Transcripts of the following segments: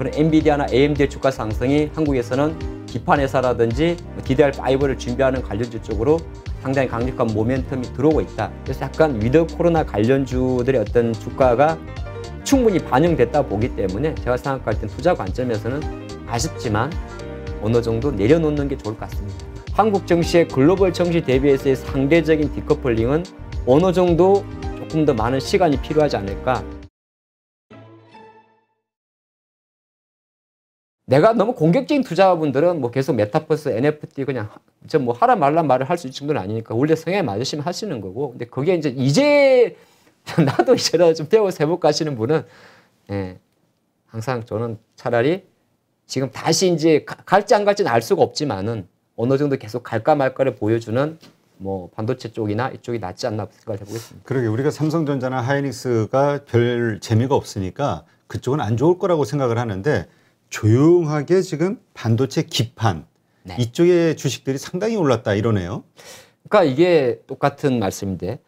그런 엔비디아나 AMD의 주가 상승이 한국에서는 기판 회사라든지 DDR5를 뭐 준비하는 관련주 쪽으로 상당히 강력한 모멘텀이 들어오고 있다. 그래서 약간 위드 코로나 관련주들의 어떤 주가가 충분히 반영됐다 보기 때문에 제가 생각할 땐 투자 관점에서는 아쉽지만 어느 정도 내려놓는 게 좋을 것 같습니다. 한국 증시의 글로벌 증시 대비해서의 상대적인 디커플링은 어느 정도 조금 더 많은 시간이 필요하지 않을까 내가 너무 공격적인 투자분들은 자뭐 계속 메타버스, NFT 그냥 저뭐 하라 말라 말을 할 수 있는 정도는 아니니까 원래 성향에 맞으시면 하시는 거고 근데 그게 이제 이제 나도 이제라도 좀 배워서 해볼까 하시는 분은 예, 항상 저는 차라리 지금 다시 이제 갈지 안 갈지는 알 수가 없지만은 어느 정도 계속 갈까 말까를 보여주는 뭐 반도체 쪽이나 이쪽이 낫지 않나 생각을 해보겠습니다. 그러게 우리가 삼성전자나 하이닉스가 별 재미가 없으니까 그쪽은 안 좋을 거라고 생각을 하는데 조용하게 지금 반도체 기판 네. 이쪽의 주식들이 상당히 올랐다 이러네요. 그러니까 이게 똑같은 말씀인데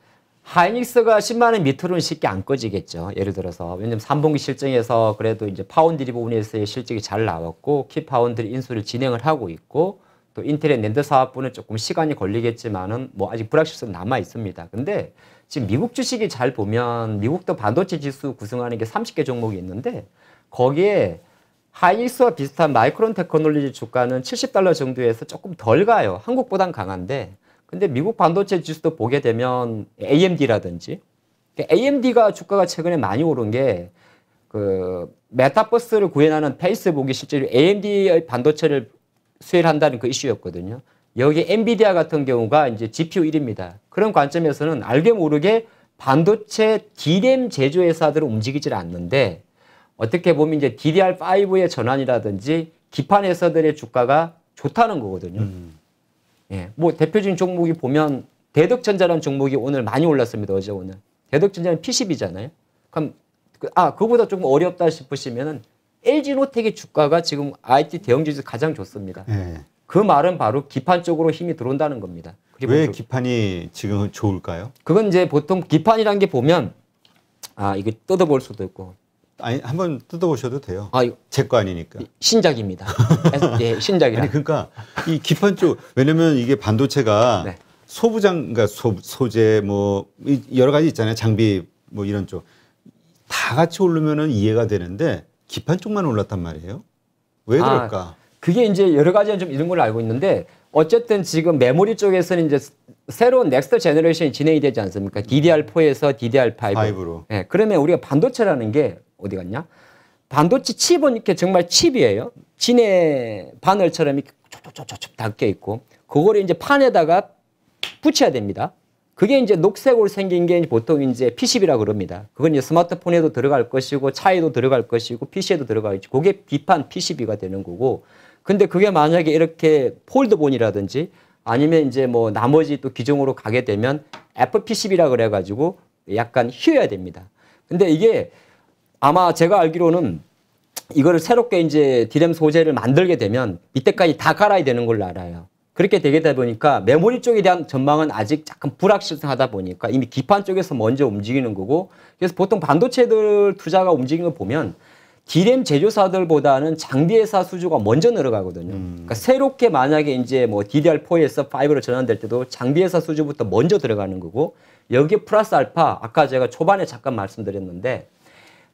하이닉스가 10만 원 밑으로는 쉽게 안 꺼지겠죠. 예를 들어서 왜냐면 3분기 실정에서 그래도 이제 파운드리 부분에서의 실적이 잘 나왔고 키파운드리 인수를 진행을 하고 있고 또 인텔의 낸드 사업부는 조금 시간이 걸리겠지만은 뭐 아직 불확실성 남아 있습니다. 근데 지금 미국 주식이 잘 보면 미국도 반도체 지수 구성하는 게 30개 종목이 있는데 거기에 하이닉스와 비슷한 마이크론 테크놀로지 주가는 70달러 정도에서 조금 덜 가요. 한국보단 강한데. 근데 미국 반도체 지수도 보게 되면 AMD라든지 그러니까 AMD가 주가가 최근에 많이 오른 게 그 메타버스를 구현하는 페이스북이 실제로 AMD의 반도체를 수혜한다는 를그 이슈였거든요. 여기 엔비디아 같은 경우가 이제 GPU 1입니다. 그런 관점에서는 알게 모르게 반도체 d r 제조회사들은 움직이질 않는데 어떻게 보면 이제 DDR5의 전환이라든지 기판회사들의 주가가 좋다는 거거든요. 음. 예, 뭐 대표적인 종목이 보면 대덕전자라는 종목이 오늘 많이 올랐습니다. 어제 오늘. 대덕전자는 p 1 0잖아요 그럼 그, 아 그보다 조금 어렵다 싶으시면은 LG노텍의 주가가 지금 IT 대형주에서 가장 좋습니다. 예. 그 말은 바로 기판 쪽으로 힘이 들어온다는 겁니다. 왜 보통, 그 기판이 지금 좋을까요? 그건 이제 보통 기판이란 게 보면 아 이거 뜯어볼 수도 있고 아니 한번 뜯어보셔도 돼요. 아, 제거 아니니까. 신작입니다. 예, 신작이라. 아니 그러니까 이 기판 쪽 왜냐면 이게 반도체가 네. 소부장 그러니까 소, 소재 뭐 여러 가지 있잖아요. 장비 뭐 이런 쪽. 다 같이 오르면은 이해가 되는데 기판 쪽만 올랐단 말이에요. 왜 아, 그럴까? 아, 그게 이제 여러 가지는 좀 이런 걸 알고 있는데 어쨌든 지금 메모리 쪽에서는 이제 새로운 넥스트 제너레이션이 진행이 되지 않습니까? DDR4에서 DDR5. 5로. 예. 네, 그러면 우리가 반도체라는 게 어디 갔냐? 반도체 칩은 이렇게 정말 칩이에요. 진의 바늘처럼 이렇게 촉촉촉촉 닦여 있고 그거 이제 판에다가 붙여야 됩니다. 그게 이제 녹색으로 생긴 게 보통 이제 PCB라 그럽니다. 그건 이제 스마트폰에도 들어갈 것이고 차에도 들어갈 것이고 PC에도 들어가 있고 그게 비판 PCB가 되는 거고 근데 그게 만약에 이렇게 폴드본이라든지 아니면 이제 뭐 나머지 또 기종으로 가게 되면 FPCB라 그래가지고 약간 휘어야 됩니다. 근데 이게 아마 제가 알기로는 이거를 새롭게 이제 디램 소재를 만들게 되면 이때까지 다 갈아야 되는 걸로 알아요. 그렇게 되게 되다 보니까 메모리 쪽에 대한 전망은 아직 약간 불확실하다 보니까 이미 기판 쪽에서 먼저 움직이는 거고 그래서 보통 반도체들 투자가 움직이는 거 보면 디램 제조사들보다는 장비 회사 수주가 먼저 늘어가거든요. 음. 그러니까 새롭게 만약에 이제 뭐 DDR4에서 5로 전환될 때도 장비 회사 수주부터 먼저 들어가는 거고 여기에 플러스 알파 아까 제가 초반에 잠깐 말씀드렸는데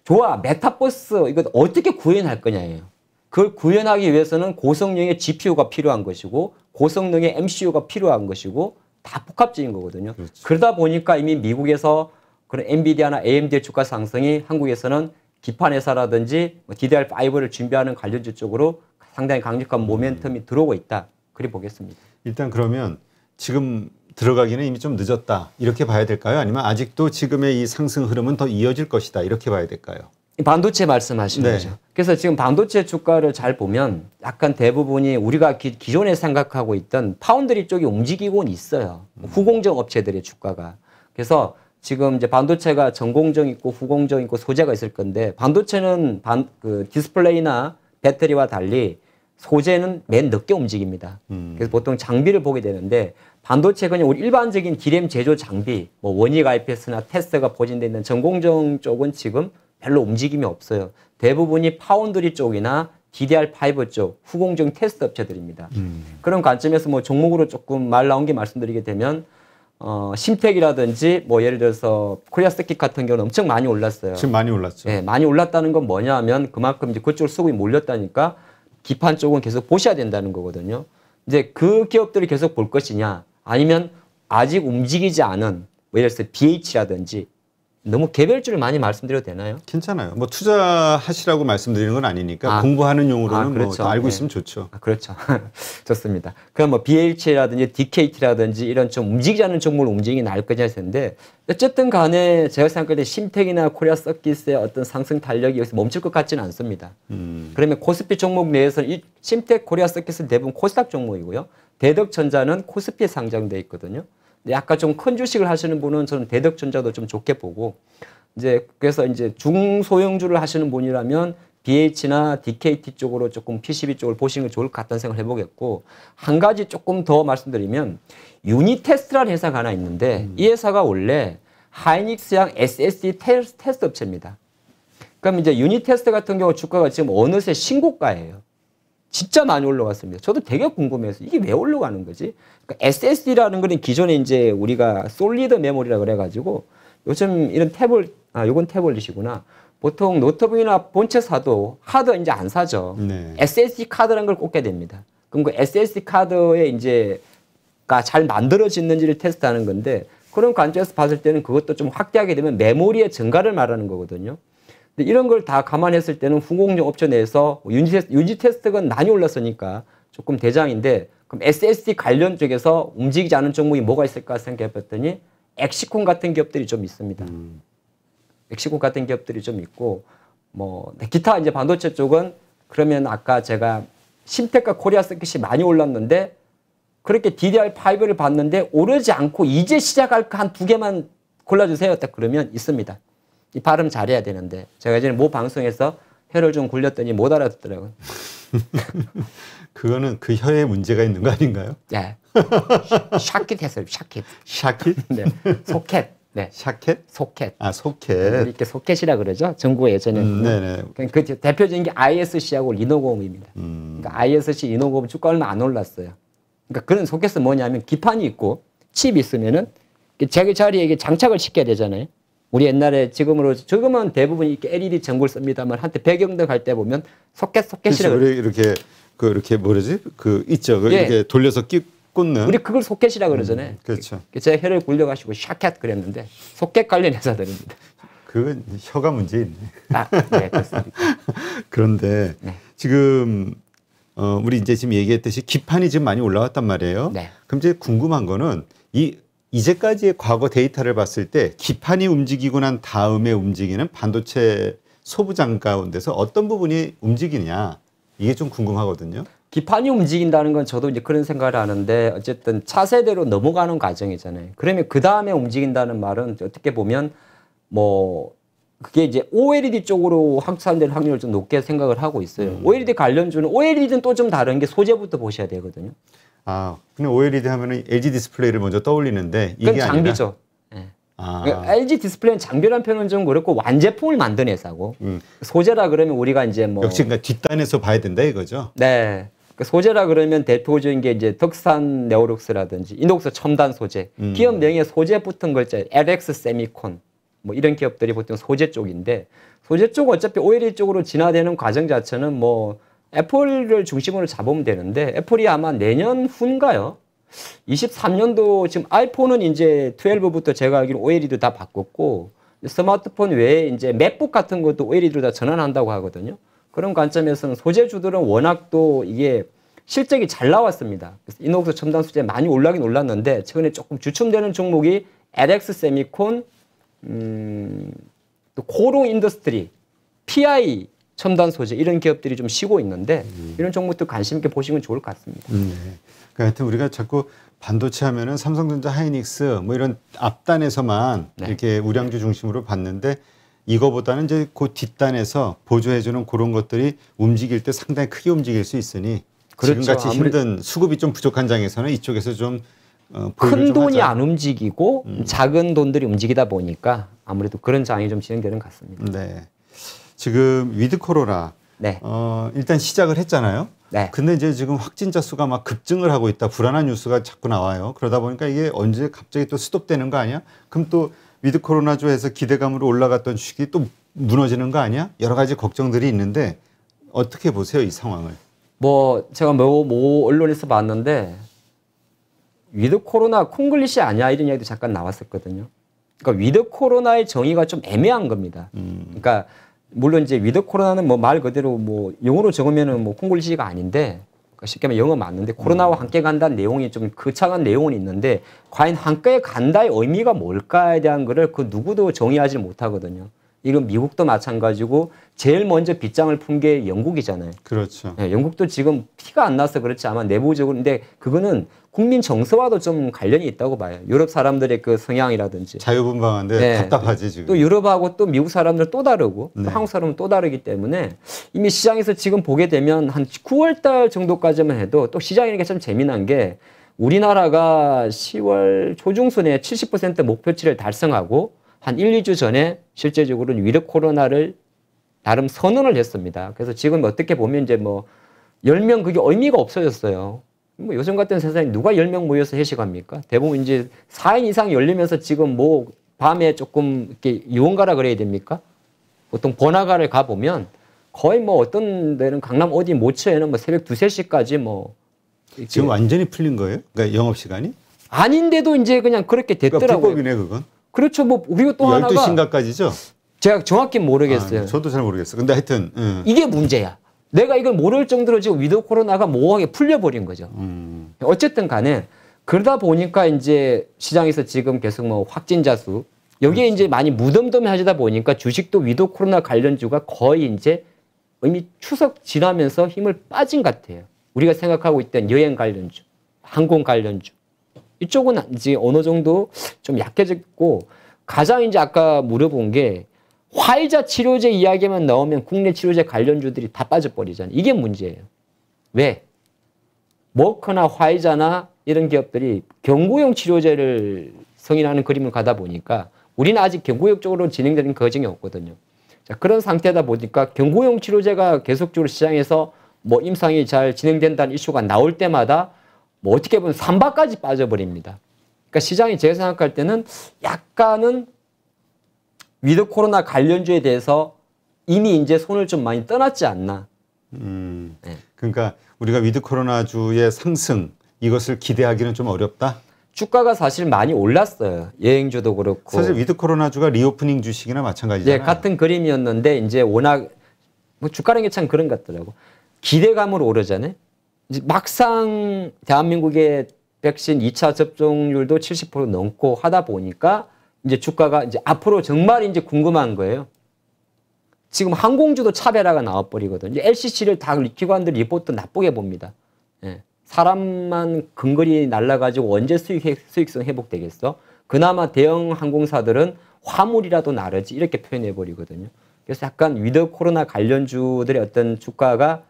좋아, 메타버스, 이거 어떻게 구현할 거냐예요. 그걸 구현하기 위해서는 고성능의 GPU가 필요한 것이고, 고성능의 MCU가 필요한 것이고, 다 복합적인 거거든요. 그렇지. 그러다 보니까 이미 미국에서 그런 엔비디아나 AMD의 주가 상승이 한국에서는 기판 회사라든지 DDR5를 뭐 준비하는 관련주 쪽으로 상당히 강력한 모멘텀이 들어오고 있다. 그리 보겠습니다. 일단 그러면 지금 들어가기는 이미 좀 늦었다 이렇게 봐야 될까요? 아니면 아직도 지금의 이 상승 흐름은 더 이어질 것이다 이렇게 봐야 될까요? 반도체 말씀하신 네. 거죠. 그래서 지금 반도체 주가를 잘 보면 약간 대부분이 우리가 기, 기존에 생각하고 있던 파운드리 쪽이 움직이고는 있어요. 음. 후공정 업체들의 주가가. 그래서 지금 이제 반도체가 전공정 있고 후공정 있고 소재가 있을 건데 반도체는 반, 그 디스플레이나 배터리와 달리 소재는 맨 늦게 움직입니다. 음. 그래서 보통 장비를 보게 되는데 반도체 그냥 우리 일반적인 기름 제조 장비, 뭐 원익 IPS나 테스트가 보진돼 있는 전공정 쪽은 지금 별로 움직임이 없어요. 대부분이 파운드리 쪽이나 DDR5 쪽 후공정 테스트 업체들입니다. 음. 그런 관점에서 뭐 종목으로 조금 말 나온 게 말씀드리게 되면 어, 심택이라든지 뭐 예를 들어서 코리아스틱 같은 경우는 엄청 많이 올랐어요. 지금 많이 올랐죠. 네, 많이 올랐다는 건 뭐냐 하면 그만큼 이제 그쪽 으 수급이 몰렸다니까 기판 쪽은 계속 보셔야 된다는 거거든요. 이제 그 기업들을 계속 볼 것이냐 아니면 아직 움직이지 않은 뭐 예를 들어서 BH라든지 너무 개별주를 많이 말씀드려도 되나요? 괜찮아요. 뭐 투자하시라고 말씀드리는 건 아니니까 아, 공부하는 용으로는 아, 뭐 그렇죠. 뭐 알고 네. 있으면 좋죠. 아, 그렇죠. 좋습니다. 그럼 뭐 BH라든지 DKT라든지 이런 좀 움직이지 않은 종목을 움직이기 나을 거냐 할 텐데 어쨌든 간에 제가 생각할 때 심텍이나 코리아 서킷의 어떤 상승 탄력이 여기서 멈출 것 같지는 않습니다. 음. 그러면 코스피 종목 내에서는 이 심텍, 코리아 서킷은 대부분 코스닥 종목이고요. 대덕전자는 코스피에 상장돼 있거든요. 약간 좀 큰 주식을 하시는 분은 저는 대덕전자도 좀 좋게 보고 이제 그래서 이제 중소형주를 하시는 분이라면 BH나 DKT 쪽으로 조금 PCB 쪽을 보시는 게 좋을 것 같다는 생각을 해보겠고 한 가지 조금 더 말씀드리면 유니테스트라는 회사가 하나 있는데 음. 이 회사가 원래 하이닉스향 SSD 테스트, 테스트 업체입니다. 그럼 이제 유니테스트 같은 경우 주가가 지금 어느새 신고가예요. 진짜 많이 올라갔습니다. 저도 되게 궁금해서 이게 왜 올라가는 거지? 그러니까 SSD라는 거는 기존에 이제 우리가 솔리드 메모리라 그래가지고 요즘 이런 태블 아 요건 태블릿이구나. 보통 노트북이나 본체 사도 하드 이제 안 사죠. 네. SSD 카드라는 걸 꽂게 됩니다. 그럼 그 SSD 카드에 이제가 잘 만들어지는지를 테스트하는 건데 그런 관점에서 봤을 때는 그것도 좀 확대하게 되면 메모리의 증가를 말하는 거거든요. 근데 이런 걸 다 감안했을 때는 후공정 업체 내에서 유지, 뭐 테스트, 유지 테스트가 많이 올랐으니까 조금 대장인데 그럼 SSD 관련 쪽에서 움직이지 않은 종목이 뭐가 있을까 생각해봤더니 엑시콘 같은 기업들이 좀 있습니다. 음. 엑시콘 같은 기업들이 좀 있고 뭐 기타 이제 반도체 쪽은 그러면 아까 제가 심텍과 코리아 서킷이 많이 올랐는데 그렇게 DDR5를 봤는데 오르지 않고 이제 시작할까 한 두 개만 골라주세요. 딱 그러면 있습니다. 이 발음 잘해야 되는데 제가 이제 모 방송에서 혀를 좀 굴렸더니 못 알아듣더라고요. 그거는 그 혀에 문제가 있는 거 아닌가요? 네. 샤킷 했어요. 샤킷. 샤킷? 네. 소켓. 네. 샤켓? 소켓. 아, 소켓. 네, 이렇게 소켓이라 그러죠. 전국에 예전에. 음, 네네. 네. 그, 그 대표적인 게 ISC하고 리노고음입니다. 음. 그러니까 ISC, 리노고음 주가 얼마 안 올랐어요. 그러니까 그런 소켓은 뭐냐면 기판이 있고 칩이 있으면은 그 자기 자리에 장착을 시켜야 되잖아요. 우리 옛날에 지금으로 지금은 대부분 이렇게 LED 전구를 씁니다만 한때 배경등 할때 보면 소켓 소켓이라고 그렇죠. 이렇게 그 이렇게 뭐지그이쪽 예. 이렇게 돌려서 끼 꽂는 우리 그걸 소켓이라 음, 그러잖아요. 음, 그렇죠. 그 제 혀를 굴려가지고 샤켓 그랬는데 소켓 관련 회사들입니다. 그건 혀가 문제 있네. 아, 네, 그렇습니다. 그런데 네. 지금 어, 우리 이제 지금 얘기했듯이 기판이 지금 많이 올라왔단 말이에요. 네. 그럼 이제 궁금한 거는 이 이제까지의 과거 데이터를 봤을 때 기판이 움직이고 난 다음에 움직이는 반도체 소부장 가운데서 어떤 부분이 움직이냐 이게 좀 궁금하거든요. 기판이 움직인다는 건 저도 이제 그런 생각을 하는데 어쨌든 차세대로 넘어가는 과정이잖아요. 그러면 그 다음에 움직인다는 말은 어떻게 보면 뭐 그게 이제 OLED 쪽으로 확산될 확률을 좀 높게 생각을 하고 있어요. 음. OLED 관련주는 OLED는 또 좀 다른 게 소재부터 보셔야 되거든요. 아, 그냥 OLED 하면은 LG 디스플레이를 먼저 떠올리는데 이게 그건 장비죠. 아니라... 예. 네. 아. 그러니 LG 디스플레이는 장비란 표현은 좀 그렇고 완제품을 만드는 회사고 음. 소재라 그러면 우리가 이제 뭐 역시 그러니까 뒷단에서 봐야 된다 이거죠. 네. 그러니까 소재라 그러면 대표적인 게 이제 덕산 네오룩스라든지 인덕스 첨단 소재, 음. 기업 명의 소재 붙은 글자 LX 세미콘 뭐 이런 기업들이 보통 소재 쪽인데 소재 쪽 어차피 OLED 쪽으로 진화되는 과정 자체는 뭐 애플을 중심으로 잡으면 되는데 애플이 아마 내년 후인가요? 23년도 지금 아이폰은 이제 12부터 제가 알기로 OLED도 다 바꿨고 스마트폰 외에 이제 맥북 같은 것도 OLED로 다 전환한다고 하거든요. 그런 관점에서는 소재주들은 워낙 또 이게 실적이 잘 나왔습니다. 그래서 이노옥스 첨단 소재 많이 올라긴 올랐는데 최근에 조금 주춤되는 종목이 LX 세미콘, 음, 또 코롱 인더스트리, PI 첨단 소재 이런 기업들이 좀 쉬고 있는데 음. 이런 종목들 관심 있게 보시면 좋을 것 같습니다. 음. 그 하여튼 우리가 자꾸 반도체 하면은 삼성전자, 하이닉스 뭐 이런 앞단에서만 네. 이렇게 우량주 중심으로 봤는데 이거보다는 이제 그 뒷단에서 보조해주는 그런 것들이 움직일 때 상당히 크게 움직일 수 있으니 그렇죠. 지금같이 힘든 수급이 좀 부족한 장에서는 이쪽에서 좀큰 어, 돈이 안 움직이고 음. 작은 돈들이 움직이다 보니까 아무래도 그런 장이 좀 진행되는 것 같습니다. 네. 지금 위드 코로나 네. 어, 일단 시작을 했잖아요. 네. 근데 이제 지금 확진자 수가 막 급증을 하고 있다. 불안한 뉴스가 자꾸 나와요. 그러다 보니까 이게 언제 갑자기 또 스톱되는 거 아니야? 그럼 또 위드 코로나조에서 기대감으로 올라갔던 주식이 또 무너지는 거 아니야? 여러 가지 걱정들이 있는데 어떻게 보세요 이 상황을? 뭐 제가 뭐, 뭐 언론에서 봤는데 위드 코로나 콩글리시 아니야 이런 이야기도 잠깐 나왔었거든요. 그러니까 위드 코로나의 정의가 좀 애매한 겁니다. 음. 그러니까 물론 이제 위드 코로나는 뭐 말 그대로 뭐 영어로 적으면은 뭐 콩글리시가 아닌데 그러니까 쉽게 말하면 영어 맞는데 코로나와 음. 함께 간다는 내용이 좀 거창한 내용은 있는데 과연 함께 간다의 의미가 뭘까에 대한 거를 그 누구도 정의하지 못하거든요. 이건 미국도 마찬가지고 제일 먼저 빗장을 푼 게 영국이잖아요. 그렇죠. 네, 영국도 지금 피가 안 나서 그렇지 아마 내부적으로 근데 그거는 국민 정서와도 좀 관련이 있다고 봐요. 유럽 사람들의 그 성향이라든지 자유분방한데 네, 답답하지 지금. 또 유럽하고 또 미국 사람들 또 다르고 네. 또 한국 사람은 또 다르기 때문에 이미 시장에서 지금 보게 되면 한 9월 달 정도까지만 해도 또 시장이라는 게참 재미난 게 우리나라가 10월 초중순에 70% 목표치를 달성하고 한 1, 2주 전에 실제적으로는 위력 코로나를 나름 선언을 했습니다. 그래서 지금 어떻게 보면 이제 뭐 10명 그게 의미가 없어졌어요. 뭐 요즘 같은 세상에 누가 10명 모여서 회식합니까? 대부분 이제 4인 이상 열리면서 지금 뭐 밤에 조금 이렇게 유원가라 그래야 됩니까? 보통 번화가를 가보면 거의 뭐 어떤 데는 강남 어디 모처에는 뭐 새벽 2, 3시까지 뭐 지금 완전히 풀린 거예요? 그러니까 영업 시간이? 아닌데도 이제 그냥 그렇게 그러니까 됐더라고요. 그러니까 불법이네 그건. 그렇죠. 뭐우리가또 하나가 1 2시가까지죠 제가 정확히 모르겠어요. 아, 네. 저도 잘 모르겠어요. 근데 하여튼 음. 이게 문제야. 내가 이걸 모를 정도로 지금 위드 코로나가 모호하게 풀려버린 거죠. 음. 어쨌든 간에 그러다 보니까 이제 시장에서 지금 계속 뭐 확진자 수 여기에 그렇지. 이제 많이 무덤덤해하시다 보니까 주식도 위드 코로나 관련주가 거의 이제 이미 추석 지나면서 힘을 빠진 것 같아요. 우리가 생각하고 있던 여행 관련주, 항공 관련주, 이쪽은 이제 어느 정도 좀 약해졌고 가장 이제 아까 물어본 게 화이자 치료제 이야기만 나오면 국내 치료제 관련주들이 다 빠져버리잖아요. 이게 문제예요. 왜? 머크나 화이자나 이런 기업들이 경구용 치료제를 성인하는 그림을 가다 보니까 우리는 아직 경구역 쪽으로 진행되는 거정이 없거든요. 자, 그런 상태다 보니까 경구용 치료제가 계속적으로 시장에서 뭐 임상이 잘 진행된다는 이슈가 나올 때마다 뭐 어떻게 보면 삼바까지 빠져버립니다. 그러니까 시장이 제가 생각할 때는 약간은 위드 코로나 관련주에 대해서 이미 이제 손을 좀 많이 떠났지 않나. 음, 네. 그러니까 우리가 위드 코로나 주의 상승 이것을 기대하기는 좀 어렵다. 주가가 사실 많이 올랐어요. 여행주도 그렇고. 사실 위드 코로나 주가 리오프닝 주식이나 마찬가지잖아요. 네, 같은 그림이었는데 이제 워낙 뭐 주가라는 게 참 그런 것 같더라고. 기대감으로 오르잖아요. 이제 막상 대한민국의 백신 2차 접종률도 70% 넘고 하다 보니까 이제 주가가 이제 앞으로 정말 이제 궁금한 거예요. 지금 항공주도 차별화가 나와버리거든. 이제 LCC를 다 기관들 리포트 나쁘게 봅니다. 예. 사람만 근거리 날라가지고 언제 수익, 수익성 회복되겠어? 그나마 대형 항공사들은 화물이라도 나르지 이렇게 표현해버리거든요. 그래서 약간 위드 코로나 관련주들의 어떤 주가가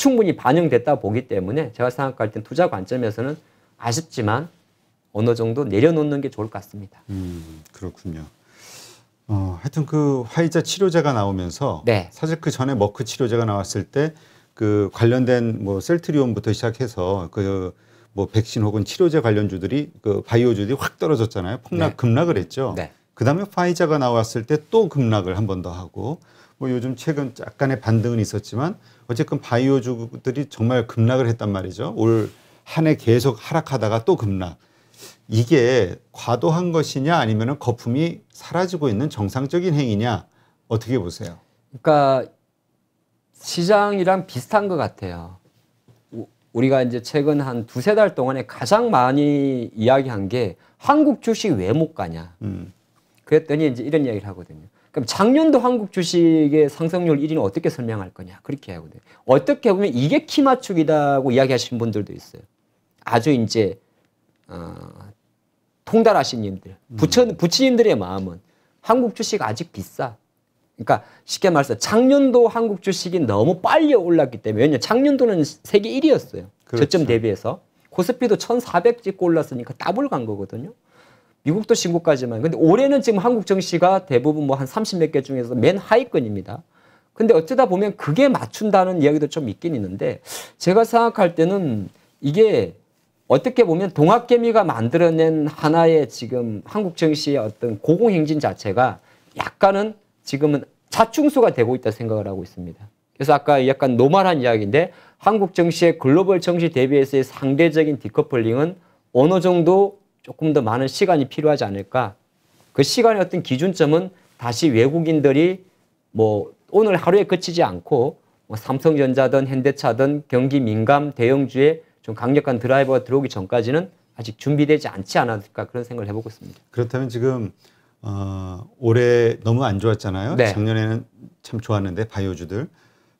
충분히 반영됐다 보기 때문에 제가 생각할 땐 투자 관점에서는 아쉽지만 어느 정도 내려놓는 게 좋을 것 같습니다. 음, 그렇군요. 어, 하여튼 그 화이자 치료제가 나오면서 네. 사실 그 전에 머크 치료제가 나왔을 때 그 관련된 뭐 셀트리온부터 시작해서 그 뭐 백신 혹은 치료제 관련주들이 그 바이오주들이 확 떨어졌잖아요. 폭락 네. 급락을 했죠. 네. 그다음에 화이자가 나왔을 때 또 급락을 한 번 더 하고 뭐 요즘 최근 약간의 반등은 있었지만 어쨌든 바이오주들이 정말 급락을 했단 말이죠. 올 한 해 계속 하락하다가 또 급락. 이게 과도한 것이냐 아니면 거품이 사라지고 있는 정상적인 행위냐 어떻게 보세요? 그러니까 시장이랑 비슷한 것 같아요. 우리가 이제 최근 한 두세 달 동안에 가장 많이 이야기한 게 한국 주식 왜 못 가냐. 음. 그랬더니 이제 이런 이야기를 하거든요. 그럼 작년도 한국 주식의 상승률 1위는 어떻게 설명할 거냐 그렇게 하거든 어떻게 보면 이게 키 맞추기다고 이야기하시는 분들도 있어요. 아주 이제 어, 통달하신 님들 부처 음. 부처님들의 마음은 한국 주식 아직 비싸. 그러니까 쉽게 말해서 작년도 한국 주식이 너무 빨리 올랐기 때문에 왜냐 작년도는 세계 1위였어요. 그렇죠. 저점 대비해서 코스피도 1,400 찍고 올랐으니까 더블 간 거거든요. 미국도 신고까지만. 근데 올해는 지금 한국 증시가 대부분 뭐 한 30 몇 개 중에서 맨 하위권입니다. 근데 어쩌다 보면 그게 맞춘다는 이야기도 좀 있긴 있는데 제가 생각할 때는 이게 어떻게 보면 동학개미가 만들어낸 하나의 지금 한국 증시의 어떤 고공행진 자체가 약간은 지금은 자충수가 되고 있다 생각을 하고 있습니다. 그래서 아까 약간 노멀한 이야기인데 한국 증시의 글로벌 증시 대비해서의 상대적인 디커플링은 어느 정도 조금 더 많은 시간이 필요하지 않을까. 그 시간의 어떤 기준점은 다시 외국인들이 뭐 오늘 하루에 그치지 않고 뭐 삼성전자든 현대차든 경기 민감 대형주에 좀 강력한 드라이버가 들어오기 전까지는 아직 준비되지 않지 않았을까 그런 생각을 해보고 있습니다. 그렇다면 지금 어, 올해 너무 안 좋았잖아요. 네. 작년에는 참 좋았는데 바이오주들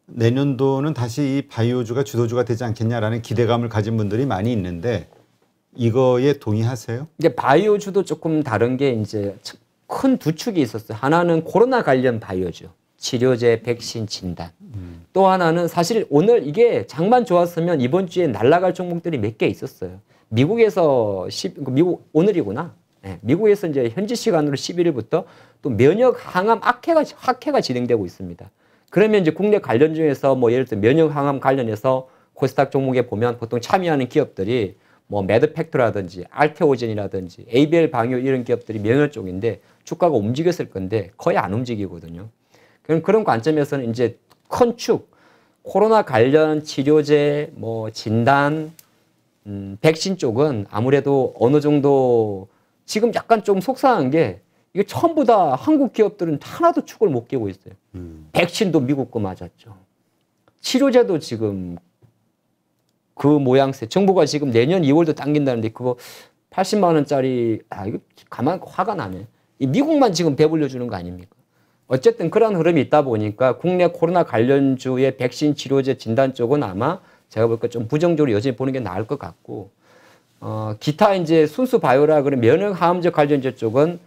내년도는 다시 이 바이오주가 주도주가 되지 않겠냐라는 기대감을 가진 분들이 많이 있는데 이거에 동의하세요? 이제 바이오주도 조금 다른 게 이제 큰 두 축이 있었어요. 하나는 코로나 관련 바이오주. 치료제, 백신, 진단. 음. 또 하나는 사실 오늘 이게 장만 좋았으면 이번 주에 날라갈 종목들이 몇 개 있었어요. 미국에서 10, 그 미국 오늘이구나. 네, 미국에서 이제 현지 시간으로 11일부터 또 면역 항암 악해가 학회가 진행되고 있습니다. 그러면 이제 국내 관련 중에서 뭐 예를 들어 면역 항암 관련해서 코스닥 종목에 보면 보통 참여하는 기업들이 뭐 매드팩트라든지 알테오젠이라든지 ABL 방요 이런 기업들이 면허 쪽인데 주가가 움직였을 건데 거의 안 움직이거든요. 그럼 그런 관점에서는 이제 건축 코로나 관련 치료제, 뭐 진단, 음, 백신 쪽은 아무래도 어느 정도 지금 약간 좀 속상한 게 이게 전부 다 한국 기업들은 하나도 축을 못 끼고 있어요. 음. 백신도 미국 거 맞았죠. 치료제도 지금 그 모양새. 정부가 지금 내년 2월도 당긴다는데 그거 80만 원짜리 아 이거 가만 화가 나네. 이 미국만 지금 배불려 주는 거 아닙니까? 어쨌든 그런 흐름이 있다 보니까 국내 코로나 관련주의 백신 치료제 진단 쪽은 아마 제가 볼니까좀 부정적으로 여전히 보는 게 나을 것 같고 어 기타 이제 순수 바이오라 그런 면역 항암제 관련주 쪽은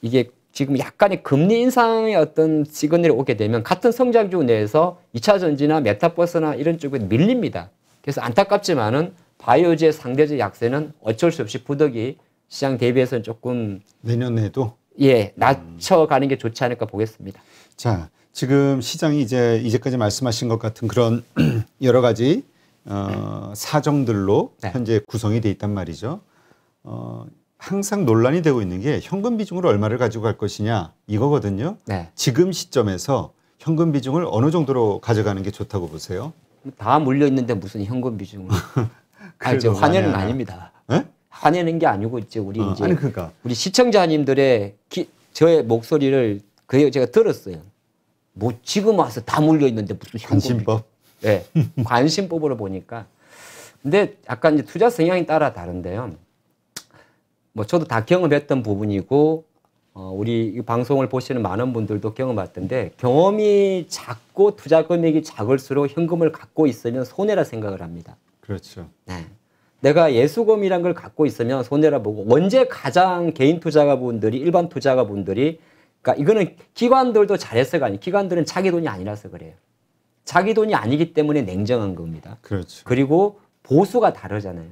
이게 지금 약간의 금리 인상의 어떤 시그널이 오게 되면 같은 성장주 내에서 2차 전지나 메타버스나 이런 쪽에 밀립니다. 그래서 안타깝지만은 바이오제 상대적 약세는 어쩔 수 없이 부덕이 시장 대비해서는 조금 내년에도 예 낮춰가는 게 좋지 않을까 보겠습니다. 자 지금 시장이 이제 이제까지 말씀하신 것 같은 그런 여러 가지 어, 사정들로 네. 현재 구성이 돼 있단 말이죠. 어, 항상 논란이 되고 있는 게 현금 비중으로 얼마를 가지고 갈 것이냐 이거거든요. 네. 지금 시점에서 현금 비중을 어느 정도로 가져가는 게 좋다고 보세요? 다 물려 있는데 무슨 현금 비중을? 아 이제 화내는 아닙니다. 에? 예? 화내는 게 아니고 이제 우리 어, 이제 아니, 그러니까. 우리 시청자님들의 기, 저의 목소리를 그 제가 들었어요. 뭐 지금 와서 다 물려 있는데 무슨 현금 관심법? 예, 네, 관심법으로 보니까. 근데 약간 이제 투자 성향이 따라 다른데요. 뭐 저도 다 경험했던 부분이고 어, 우리 방송을 보시는 많은 분들도 경험했던데 경험이 작고 투자 금액이 작을수록 현금을 갖고 있으면 손해라 생각을 합니다. 그렇죠. 네. 내가 예수금이란 걸 갖고 있으면 손해라 보고 언제 가장 개인 투자가 분들이 일반 투자가 분들이 그러니까 이거는 기관들도 잘해서가 아니 기관들은 자기 돈이 아니라서 그래요. 자기 돈이 아니기 때문에 냉정한 겁니다. 그렇죠. 그리고 보수가 다르잖아요.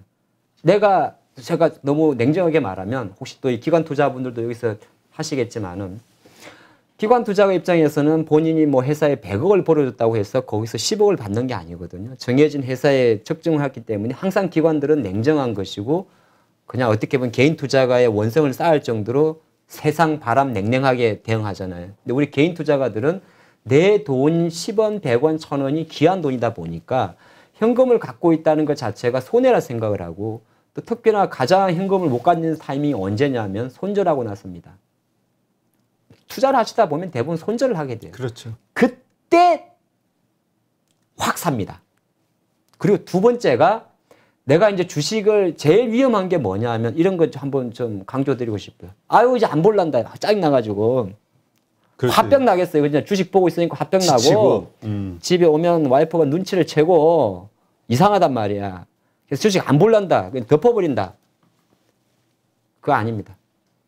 내가 제가 너무 냉정하게 말하면 혹시 또 이 기관 투자분들도 여기서 하시겠지만은 기관 투자가 입장에서는 본인이 뭐 회사에 100억을 벌어줬다고 해서 거기서 10억을 받는 게 아니거든요. 정해진 회사에 적중하기 때문에 항상 기관들은 냉정한 것이고 그냥 어떻게 보면 개인 투자가의 원성을 쌓을 정도로 세상 바람 냉랭하게 대응하잖아요. 근데 우리 개인 투자가들은 내 돈 10원, 100원, 1000원이 귀한 돈이다 보니까 현금을 갖고 있다는 것 자체가 손해라 생각을 하고 또 특히나 가장 현금을 못 갖는 타이밍이 언제냐면 손절하고 났습니다. 투자를 하시다 보면 대부분 손절을 하게 돼요. 그렇죠. 그때 확 삽니다. 그리고 두 번째가 내가 이제 주식을 제일 위험한 게 뭐냐 하면 이런 거 한번 좀 강조드리고 싶어요. 아유, 이제 안 볼란다. 짜증나가지고. 그렇지. 화병 나겠어요. 그냥 주식 보고 있으니까 화병 나고. 음. 집에 오면 와이프가 눈치를 채고 이상하단 말이야. 그래서 주식 안 볼란다. 그냥 덮어버린다. 그거 아닙니다.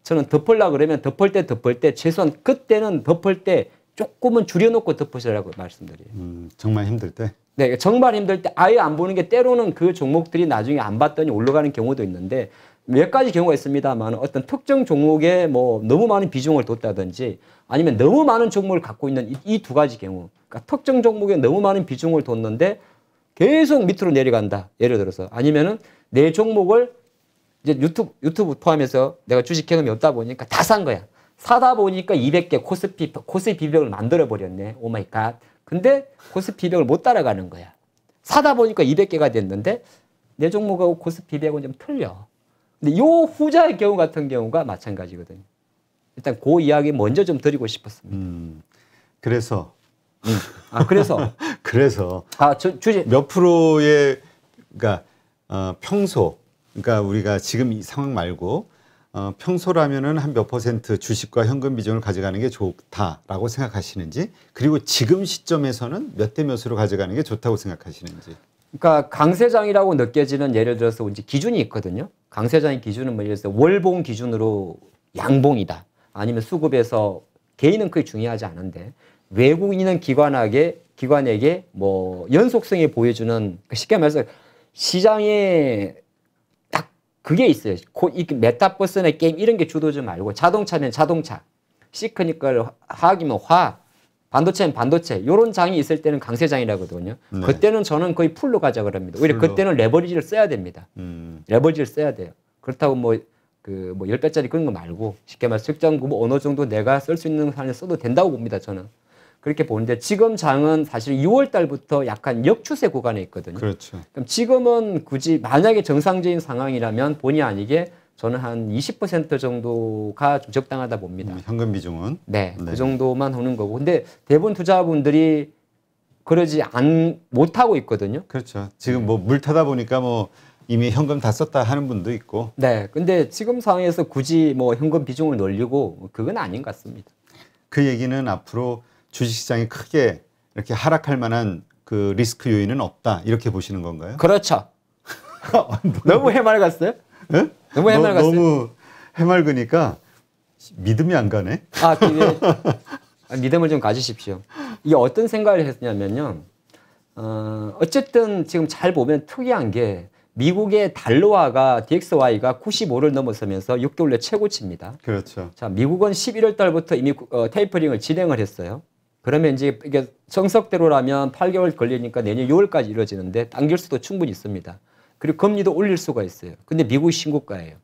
저는 덮을라 그러면 덮을 때 덮을 때 최소한 그때는 덮을 때 조금은 줄여놓고 덮으시라고 말씀드려요. 음, 정말 힘들 때? 네, 정말 힘들 때 아예 안 보는 게 때로는 그 종목들이 나중에 안 봤더니 올라가는 경우도 있는데 몇 가지 경우가 있습니다만 어떤 특정 종목에 뭐 너무 많은 비중을 뒀다든지 아니면 너무 많은 종목을 갖고 있는 이두 이 가지 경우 그러니까 특정 종목에 너무 많은 비중을 뒀는데 계속 밑으로 내려간다 예를 들어서 아니면은 내 종목을 이제 유튜브, 유튜브 포함해서 내가 주식 경험이 없다 보니까 다 산 거야. 사다 보니까 200개 코스피, 코스피 비벽을 만들어버렸네. 오 마이 갓. 근데 코스피 비벽을 못 따라가는 거야. 사다 보니까 200개가 됐는데 내 종목하고 코스피 비벽은 좀 틀려. 근데 요 후자의 경우 같은 경우가 마찬가지거든요. 일단 그 이야기 먼저 좀 드리고 싶었습니다. 음, 그래서. 음. 아, 그래서. 그래서. 아, 저, 주제. 몇 프로의, 그니까 어, 평소 그러니까 우리가 지금 이 상황 말고 어, 평소라면은 한 몇 퍼센트 주식과 현금 비중을 가져가는 게 좋다라고 생각하시는지 그리고 지금 시점에서는 몇 대 몇으로 가져가는 게 좋다고 생각하시는지. 그러니까 강세장이라고 느껴지는 예를 들어서 이제 기준이 있거든요. 강세장의 기준은 뭐 예를 들어서 월봉 기준으로 양봉이다. 아니면 수급에서 개인은 크게 중요하지 않은데 외국인은 기관에게 기관에게 뭐 연속성이 보여주는 그러니까 쉽게 말해서 시장의 그게 있어요. 메타버스나 게임 이런 게 주도주 말고 자동차는 자동차, 시크니컬 화학이면 화, 반도체는 반도체 이런 장이 있을 때는 강세장이라거든요. 네. 그때는 저는 거의 풀로 가자 그럽니다. 오히려 풀로. 그때는 레버리지를 써야 됩니다. 음. 레버리지를 써야 돼요. 그렇다고 뭐 그뭐 10배짜리 그런 거 말고 쉽게 말해서 적정 뭐 어느 정도 내가 쓸 수 있는 한에 써도 된다고 봅니다, 저는. 그렇게 보는데 지금 장은 사실 6월 달부터 약간 역추세 구간에 있거든요. 그렇죠. 그럼 지금은 굳이 만약에 정상적인 상황이라면 본의 아니게 저는 한 20% 정도가 좀 적당하다 봅니다. 음, 현금 비중은? 네, 그 네. 그 정도만 하는 거고. 근데 대부분 투자분들이 그러지 안 못하고 있거든요. 그렇죠. 지금 뭐물 타다 보니까 뭐 이미 현금 다 썼다 하는 분도 있고. 네. 근데 지금 상황에서 굳이 뭐 현금 비중을 늘리고 그건 아닌 것 같습니다. 그 얘기는 앞으로 주식시장이 크게 이렇게 하락할 만한 그 리스크 요인은 없다 이렇게 보시는 건가요? 그렇죠. 너무 해맑았어요? 네? 너무 해맑았어요. 너무 해맑으니까 믿음이 안 가네. 아, 예. 믿음을 좀 가지십시오. 이게 어떤 생각을 했냐면요. 어, 어쨌든 지금 잘 보면 특이한 게 미국의 달러화가 DXY가 95를 넘어서면서 6개월 내 최고치입니다. 그렇죠. 자, 미국은 11월 달부터 이미 어, 테이퍼링을 진행을 했어요. 그러면 이제 이게 정석대로라면 8개월 걸리니까 내년 6월까지 이루어지는데 당길 수도 충분히 있습니다. 그리고 금리도 올릴 수가 있어요. 근데 미국이 신고가예요.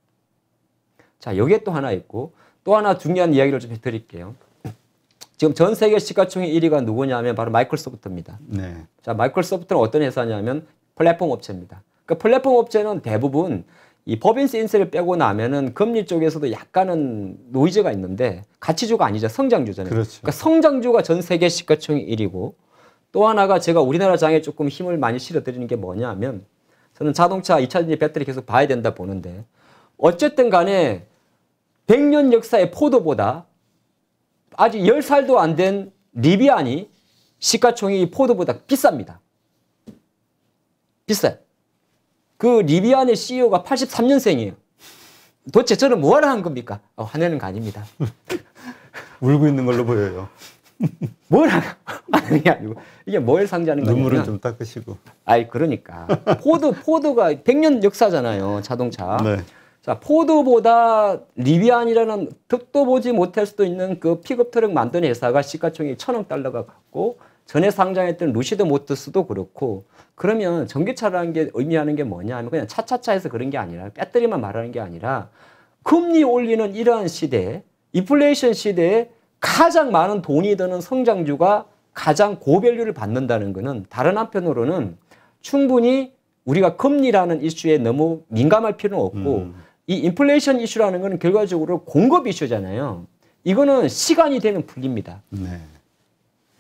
자, 여기에 또 하나 있고 또 하나 중요한 이야기를 좀 해드릴게요. 지금 전 세계 시가총액 1위가 누구냐면 바로 마이크로소프트입니다. 네. 자, 마이크로소프트는 어떤 회사냐면 플랫폼 업체입니다. 그 그러니까 플랫폼 업체는 대부분 이 법인세 인세를 빼고 나면은 금리 쪽에서도 약간은 노이즈가 있는데 가치주가 아니죠. 성장주잖아요. 그렇죠. 그러니까 성장주가 전 세계 시가총액 1위고 또 하나가 제가 우리나라 장에 조금 힘을 많이 실어드리는 게 뭐냐 하면 저는 자동차 2차 전지 배터리 계속 봐야 된다 보는데 어쨌든 간에 100년 역사의 포도보다 아직 10살도 안 된 리비안이 시가총액이 포도보다 비쌉니다. 비싸요. 그 리비안의 CEO가 83년생이에요. 도대체 저는 뭐하러 한 겁니까? 어, 화내는 거 아닙니다. 울고 있는 걸로 보여요. 뭘 하는 게 아니고 이게 뭘 상징하는 거냐 눈물은 좀 닦으시고. 아이 그러니까 포드 포드가 100년 역사잖아요 자동차. 네. 자 포드보다 리비안이라는 득도 보지 못할 수도 있는 그 픽업 트럭 만든 회사가 시가총액 1 천억 달러가 갖고 전에 상장했던 루시드 모터스도 그렇고 그러면 전기차라는 게 의미하는 게 뭐냐 하면 그냥 차차차해서 그런 게 아니라 배터리만 말하는 게 아니라 금리 올리는 이러한 시대에 인플레이션 시대에 가장 많은 돈이 드는 성장주가 가장 고밸류를 받는다는 것은 다른 한편으로는 충분히 우리가 금리라는 이슈에 너무 민감할 필요는 없고 음. 이 인플레이션 이슈라는 것은 결과적으로 공급 이슈잖아요. 이거는 시간이 되면 풀립니다. 네.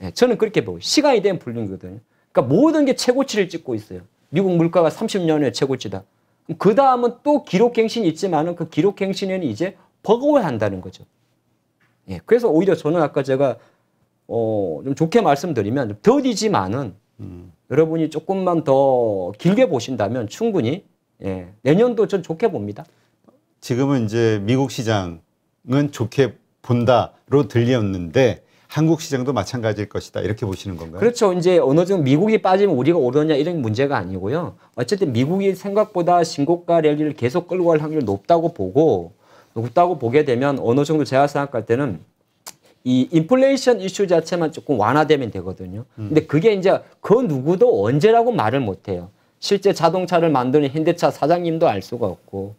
예, 저는 그렇게 보고 시간에 대한 불륜이거든요. 그러니까 모든 게 최고치를 찍고 있어요. 미국 물가가 30년에 최고치다. 그 다음은 또 기록갱신이 있지만그 기록갱신에는 이제 버거워야 한다는 거죠. 예, 그래서 오히려 저는 아까 제가 어, 좀 좋게 말씀드리면 더디지만은 음. 여러분이 조금만 더 길게 보신다면 충분히 예, 내년도 전 좋게 봅니다. 지금은 이제 미국 시장은 좋게 본다로 들렸는데 한국 시장도 마찬가지일 것이다 이렇게 보시는 건가요? 그렇죠. 이제 어느 정도 미국이 빠지면 우리가 오르냐 이런 문제가 아니고요. 어쨌든 미국이 생각보다 신고가 랠리를 계속 끌고 갈 확률이 높다고 보고 높다고 보게 되면 어느 정도 제가 생각할 때는 이 인플레이션 이슈 자체만 조금 완화되면 되거든요. 음. 근데 그게 이제 그 누구도 언제라고 말을 못 해요. 실제 자동차를 만드는 현대차 사장님도 알 수가 없고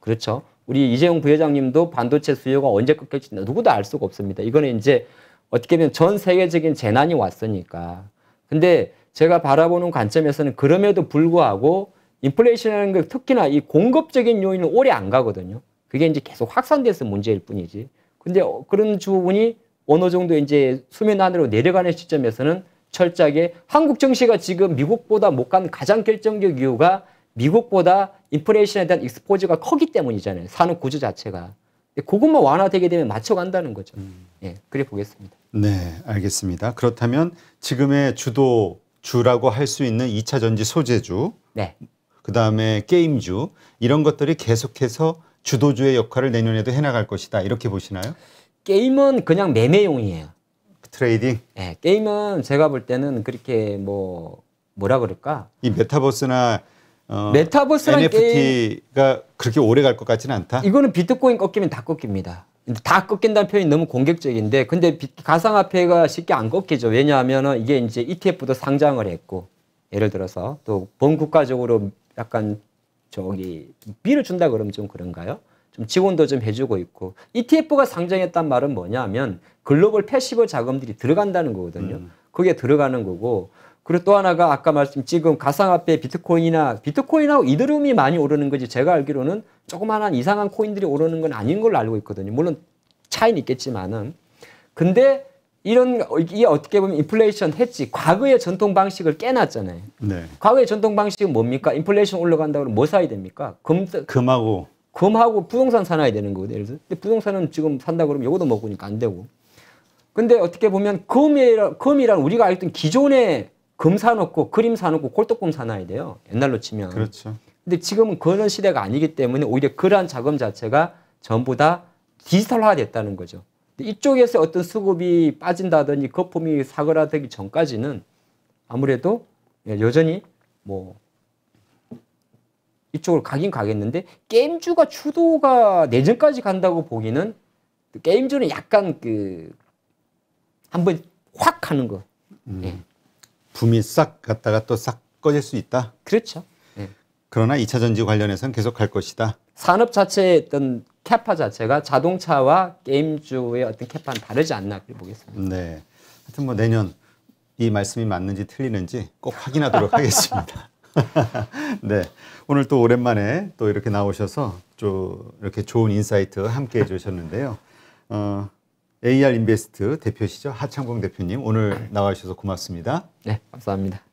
그렇죠. 우리 이재용 부회장님도 반도체 수요가 언제 끊겨지 누구도 알 수가 없습니다. 이거는 이제 어떻게 보면 전 세계적인 재난이 왔으니까. 근데 제가 바라보는 관점에서는 그럼에도 불구하고 인플레이션이라는 게 특히나 이 공급적인 요인은 오래 안 가거든요. 그게 이제 계속 확산돼서 문제일 뿐이지. 근데 어, 그런 부분이 어느 정도 이제 수면 안으로 내려가는 시점에서는 철저하게 한국 정시가 지금 미국보다 못 간 가장 결정적 이유가 미국보다 인플레이션에 대한 익스포즈가 커기 때문이잖아요. 산업 구조 자체가. 그것만 완화되게 되면 맞춰간다는 거죠. 음. 예, 그래 보겠습니다. 네, 알겠습니다. 그렇다면 지금의 주도 주라고 할 수 있는 2차 전지 소재주, 네. 그다음에 게임주 이런 것들이 계속해서 주도주의 역할을 내년에도 해나갈 것이다 이렇게 보시나요? 게임은 그냥 매매용이에요. 트레이딩? 네, 게임은 제가 볼 때는 그렇게 뭐 뭐라 그럴까? 이 메타버스나 어, 메타버스랑 NFT가 게임... 그렇게 오래 갈 것 같지는 않다. 이거는 비트코인 꺾이면 다 꺾입니다. 다 꺾인다는 표현이 너무 공격적인데 근데 가상화폐가 쉽게 안 꺾이죠. 왜냐하면 이게 이제 ETF도 상장을 했고 예를 들어서 또 범국가적으로 약간 저기 비를 준다 그러면 좀 그런가요? 좀 지원도 좀 해주고 있고 ETF가 상장했단 말은 뭐냐면 글로벌 패시브 자금들이 들어간다는 거거든요. 음. 그게 들어가는 거고 그리고 또 하나가 아까 말씀 지금 가상화폐 비트코인이나 비트코인하고 이더리움이 많이 오르는 거지 제가 알기로는 조그만한 이상한 코인들이 오르는 건 아닌 걸로 알고 있거든요. 물론 차이는 있겠지만은 근데 이런 이게 어떻게 보면 인플레이션 했지 과거의 전통 방식을 깨놨잖아요. 네. 과거의 전통 방식은 뭡니까? 인플레이션 올라간다고 하면 뭐 사야 됩니까? 금 금하고 금하고 부동산 사놔야 되는 거거든요. 예를 들어. 근데 부동산은 지금 산다 그러면 요것도 먹으니까 안 되고. 근데 어떻게 보면 금이라 금이란 우리가 알던 기존의 금 사놓고 그림 사놓고 꼴뚜껑 사놔야 돼요. 옛날로 치면. 그렇죠. 근데 지금은 그런 시대가 아니기 때문에 오히려 그러한 자금 자체가 전부 다 디지털화 됐다는 거죠. 이쪽에서 어떤 수급이 빠진다든지 거품이 사그라들기 전까지는 아무래도 예, 여전히 뭐 이쪽으로 가긴 가겠는데 게임주가 추도가 내전까지 간다고 보기는 게임주는 약간 그 한번 확 하는 거. 음. 예. 붐이 싹 갔다가 또 싹 꺼질 수 있다. 그렇죠. 예. 그러나 2차 전지 관련해서는 계속 갈 것이다. 산업 자체의 어떤 캐파 자체가 자동차와 게임주의 어떤 캐파는 다르지 않나 보겠습니다. 네. 하여튼 뭐 내년 이 말씀이 맞는지 틀리는지 꼭 확인하도록 하겠습니다. 네. 오늘 또 오랜만에 또 이렇게 나오셔서 좀 이렇게 좋은 인사이트 함께 해주셨는데요. 어, AR 인베스트 대표시죠. 하창공 대표님 오늘 나와 주셔서 고맙습니다. 네, 감사합니다.